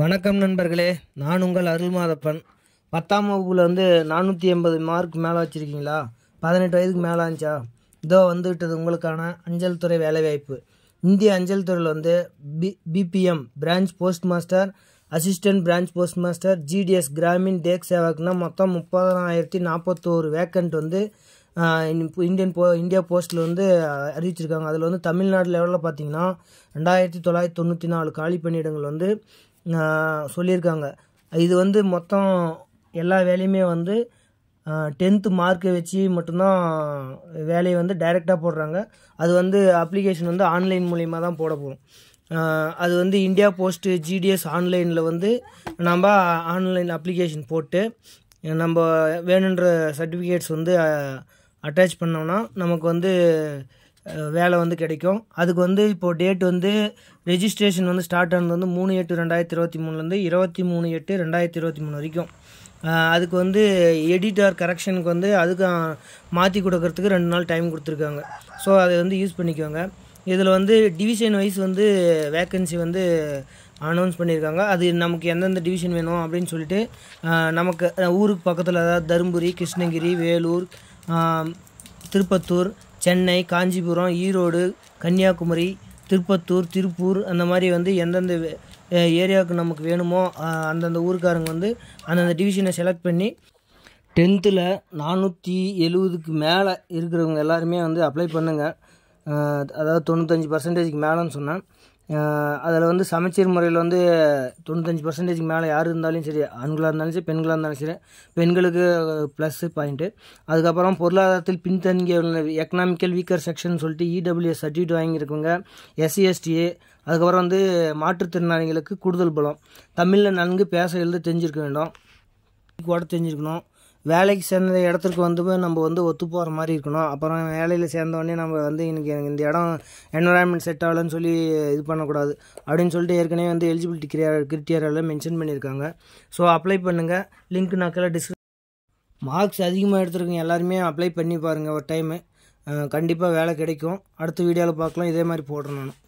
வணக்கம் நண்பர்களே நான் உங்கள் அருள்மாதப்பன் பத்தாம் வகுப்பில் வந்து நானூற்றி எண்பது மார்க் மேலே வச்சுருக்கீங்களா பதினெட்டு வயதுக்கு மேலே இருந்துச்சா இதோ வந்துவிட்டது உங்களுக்கான அஞ்சல் துறை வேலைவாய்ப்பு இந்திய அஞ்சல் துறையில் வந்து B BPM branch post master assistant branch post master GDS Gramin Dak சேவாக்குனா மொத்தம் முப்பதாயிரத்தி நாற்பத்தோரு வேக்கண்ட் வந்து இந்தியன் போ இந்தியா போஸ்ட்டில் வந்து அறிவிச்சிருக்காங்க அதில் வந்து தமிழ்நாடு லெவலில் பார்த்தீங்கன்னா ரெண்டாயிரத்தி தொள்ளாயிரத்தி தொண்ணூற்றி நாலு காலி பணியிடங்கள் வந்து சொல்லியிருக்காங்க இது வந்து மொத்தம் எல்லா வேலையுமே வந்து டென்த்து மார்க்கை வச்சு மட்டும்தான் வேலையை வந்து டைரெக்டாக போடுறாங்க அது வந்து அப்ளிகேஷன் வந்து ஆன்லைன் மூலிமா தான் போட போகும் அது வந்து இந்தியா போஸ்ட்டு ஜிடிஎஸ் ஆன்லைனில் வந்து நம்ம ஆன்லைன் அப்ளிகேஷன் போட்டு நம்ம வேணுன்ற சர்டிஃபிகேட்ஸ் வந்து அட்டாச் பண்ணோம்னா நமக்கு வந்து வேலை வந்து கிடைக்கும் அதுக்கு வந்து இப்போது டேட் வந்து ரெஜிஸ்ட்ரேஷன் வந்து ஸ்டார்ட் ஆனது வந்து மூணு எட்டு ரெண்டாயிரத்தி இருபத்தி மூணுலேருந்து இருபத்தி மூணு எட்டு ரெண்டாயிரத்தி இருபத்தி மூணு வரைக்கும் அதுக்கு வந்து எடிட்டர் கரெக்ஷனுக்கு வந்து அதுக்கு மாற்றி கொடுக்கறதுக்கு ரெண்டு நாள் டைம் கொடுத்துருக்காங்க ஸோ அதை வந்து யூஸ் பண்ணிக்கோங்க இதில் வந்து டிவிஷன் வைஸ் வந்து வேக்கன்சி வந்து அனௌன்ஸ் பண்ணியிருக்காங்க அது நமக்கு எந்தெந்த டிவிஷன் வேணும் அப்படின்னு சொல்லிட்டு நமக்கு ஊருக்கு பக்கத்தில் அதாவது தருமபுரி கிருஷ்ணகிரி வேலூர் திருப்பத்தூர் சென்னை காஞ்சிபுரம் ஈரோடு கன்னியாகுமரி திருப்பத்தூர் திருப்பூர் அந்த மாதிரி வந்து எந்தெந்த ஏரியாவுக்கு நமக்கு வேணுமோ அந்தந்த ஊருக்காரங்க வந்து அந்தந்த டிவிஷனை செலக்ட் பண்ணி டென்த்தில் நானூற்றி எழுபதுக்கு மேலே இருக்கிறவங்க எல்லாருமே வந்து அப்ளை பண்ணுங்கள் அதாவது தொண்ணூத்தஞ்சு பர்சன்டேஜ்க்கு மேலேன்னு சொன்னேன் அதில் வந்து சமச்சீர் முறையில் வந்து தொண்ணூத்தஞ்சு பர்சன்டேஜ்க்கு மேலே யார் இருந்தாலும் சரி ஆண்களாக இருந்தாலும் சரி பெண்களாக இருந்தாலும் சரி பெண்களுக்கு ப்ளஸ்ஸு பாயிண்ட்டு அதுக்கப்புறம் பொருளாதாரத்தில் பின்தங்கிய எக்கனாமிக்கல் வீக்கர் செக்ஷன் சொல்லிட்டு இடபிள்யூஎஸ் e சர்டிஃபிகேட் வாங்கியிருக்கவங்க எஸ்சிஎஸ்டிஏ e அதுக்கப்புறம் வந்து மாற்றுத்திறனாளிகளுக்கு கூடுதல் பலம் தமிழில் நன்கு பேச எழுத தெரிஞ்சிருக்க வேண்டும் கூட தெரிஞ்சிருக்கணும் வேலைக்கு சேர்ந்த இடத்துக்கு வந்து நம்ம வந்து ஒத்து போகிற மாதிரி இருக்கணும் அப்புறம் வேலையில் சேர்ந்தோடனே நம்ம வந்து இன்றைக்கி இந்த இடம் என்வரான்மெண்ட் செட் ஆகலன்னு சொல்லி இது பண்ணக்கூடாது அப்படின்னு சொல்லிட்டு ஏற்கனவே வந்து எலிஜிபிலிட்டி கிரியா கிரிட்டேரியாவில் மென்ஷன் பண்ணியிருக்காங்க ஸோ அப்ளை பண்ணுங்கள் லிங்க் நான் டிஸ்கிரி மார்க்ஸ் அதிகமாக எடுத்துருக்கீங்க எல்லாருமே அப்ளை பண்ணி பாருங்கள் ஒரு டைமு கண்டிப்பாக வேலை கிடைக்கும் அடுத்த வீடியோவில் பார்க்கலாம் இதே மாதிரி போடுறேன் நான்